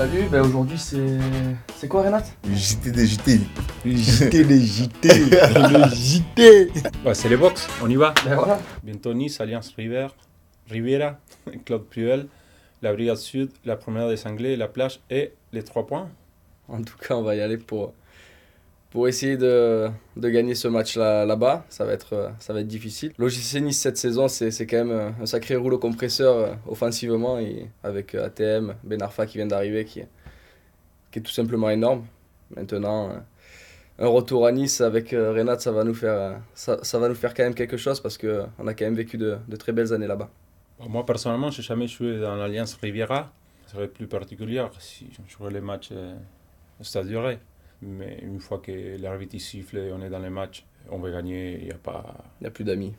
Salut, ben aujourd'hui c'est. C'est quoi Renate JT des JT. JT des JT. Le JT. c'est les box, on y va. Ben voilà. Nice, Alliance River, Riviera, Claude Puel, la Brigade Sud, la Première des Anglais, la plage et les trois points. En tout cas, on va y aller pour pour essayer de, gagner ce match là, là bas ça va être euh, ça va être difficile l'OGC Nice cette saison c'est quand même euh, un sacré rouleau compresseur euh, offensivement et avec ATM Benarfa qui vient d'arriver qui, qui est tout simplement énorme maintenant un retour à Nice avec Renat ça va nous faire ça, va nous faire quand même quelque chose parce que on a quand même vécu de, très belles années là bas bah, moi personnellement j'ai jamais joué dans l'Alliance Riviera Ce serait plus particulier si je jouais les matchs au Stade du Ré mais une fois que l'arbitre siffle, on est dans les matchs on va gagner, il n'y a pas... Il a plus d'amis.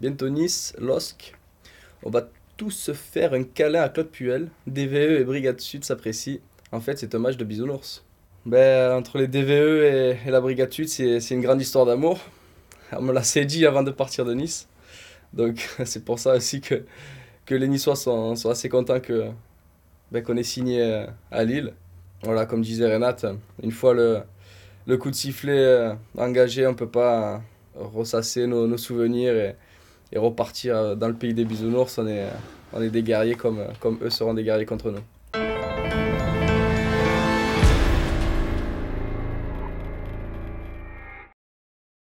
Bientôt Nice, LOSC. On va tous se faire un câlin à Claude Puel. DVE et Brigade Sud s'apprécient. En fait, c'est un match de bisounours. Ben, entre les DVE et, la Brigade Sud, c'est une grande histoire d'amour. On me l'a dit avant de partir de Nice. Donc, c'est pour ça aussi que, que les Niçois sont, sont assez contents ben, qu'on ben, ait signé à Lille voilà, comme disait Renate, une fois le, le coup de sifflet euh, engagé, on ne peut pas euh, ressasser nos, souvenirs et, repartir euh, dans le pays des bisounours. On est, on est des guerriers comme, comme eux seront des guerriers contre nous.